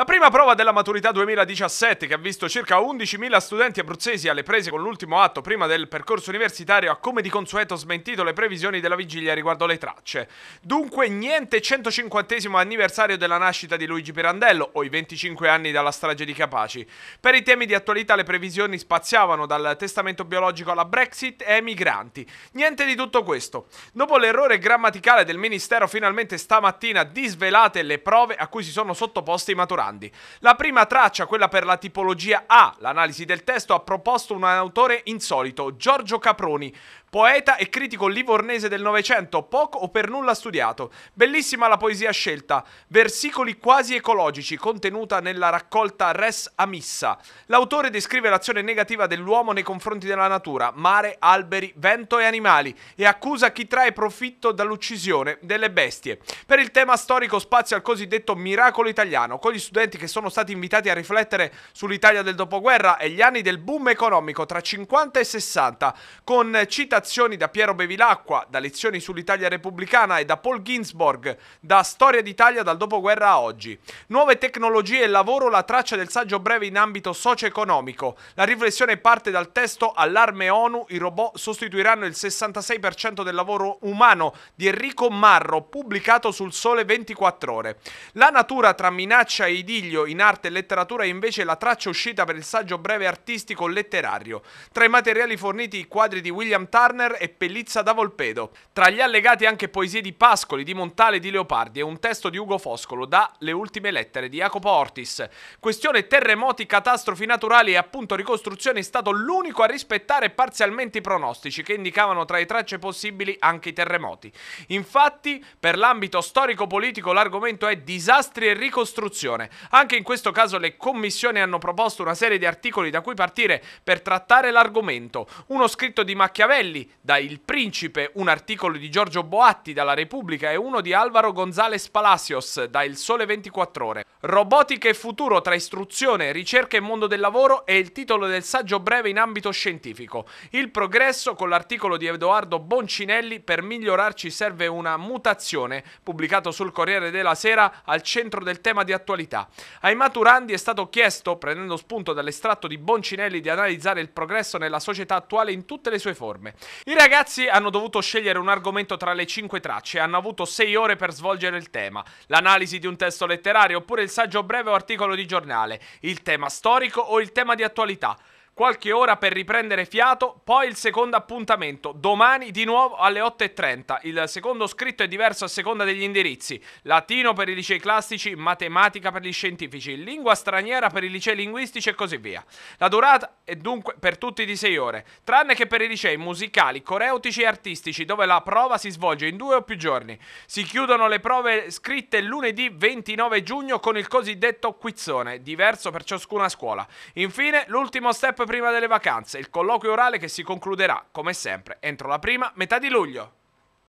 La prima prova della maturità 2017, che ha visto circa 11.000 studenti abruzzesi alle prese con l'ultimo atto prima del percorso universitario, ha come di consueto smentito le previsioni della vigilia riguardo le tracce. Dunque niente 150 anniversario della nascita di Luigi Pirandello o i 25 anni dalla strage di Capaci. Per i temi di attualità le previsioni spaziavano dal testamento biologico alla Brexit e ai migranti. Niente di tutto questo. Dopo l'errore grammaticale del Ministero finalmente stamattina disvelate le prove a cui si sono sottoposti i maturati. Morandi. La prima traccia, quella per la tipologia A, l'analisi del testo, ha proposto un autore insolito, Giorgio Caproni, poeta e critico livornese del Novecento, poco o per nulla studiato. Bellissima la poesia scelta, versicoli quasi ecologici, contenuta nella raccolta Res Amissa. L'autore descrive l'azione negativa dell'uomo nei confronti della natura, mare, alberi, vento e animali, e accusa chi trae profitto dall'uccisione delle bestie. Per il tema storico spazio al cosiddetto miracolo italiano, con gli studenti studenti che sono stati invitati a riflettere sull'Italia del dopoguerra e gli anni del boom economico tra 50 e 60, con citazioni da Piero Bevilacqua, da lezioni sull'Italia repubblicana e da Paul Ginsborg, da Storia d'Italia dal dopoguerra a oggi. Nuove tecnologie e lavoro, la traccia del saggio breve in ambito socio-economico. La riflessione parte dal testo Allarme ONU, i robot sostituiranno il 66% del lavoro umano di Enrico Marro, pubblicato sul Sole 24 Ore. La natura tra minaccia e D'Iglio in arte e letteratura è invece la traccia uscita per il saggio breve artistico letterario. Tra i materiali forniti i quadri di William Turner e Pellizza da Volpedo. Tra gli allegati anche poesie di Pascoli, di Montale e di Leopardi e un testo di Ugo Foscolo da Le ultime lettere di Jacopo Ortis. Questione terremoti, catastrofi naturali e appunto ricostruzione è stato l'unico a rispettare parzialmente i pronostici che indicavano tra le tracce possibili anche i terremoti. Infatti, per l'ambito storico-politico l'argomento è disastri e ricostruzione, anche in questo caso le commissioni hanno proposto una serie di articoli da cui partire per trattare l'argomento. Uno scritto di Machiavelli da Il Principe, un articolo di Giorgio Boatti dalla Repubblica e uno di Alvaro González Palacios da Il Sole 24 Ore. Robotica e futuro tra istruzione, ricerca e mondo del lavoro è il titolo del saggio breve in ambito scientifico. Il progresso con l'articolo di Edoardo Boncinelli per migliorarci serve una mutazione, pubblicato sul Corriere della Sera al centro del tema di attualità università. Ai maturandi è stato chiesto, prendendo spunto dall'estratto di Boncinelli, di analizzare il progresso nella società attuale in tutte le sue forme. I ragazzi hanno dovuto scegliere un argomento tra le cinque tracce e hanno avuto sei ore per svolgere il tema, l'analisi di un testo letterario oppure il saggio breve o articolo di giornale, il tema storico o il tema di attualità qualche ora per riprendere fiato, poi il secondo appuntamento, domani di nuovo alle 8.30. Il secondo scritto è diverso a seconda degli indirizzi, latino per i licei classici, matematica per gli scientifici, lingua straniera per i licei linguistici e così via. La durata è dunque per tutti di 6 ore, tranne che per i licei musicali, coreutici e artistici, dove la prova si svolge in due o più giorni. Si chiudono le prove scritte lunedì 29 giugno con il cosiddetto quizzone, diverso per ciascuna scuola. Infine, l'ultimo step prima delle vacanze, il colloquio orale che si concluderà, come sempre, entro la prima metà di luglio.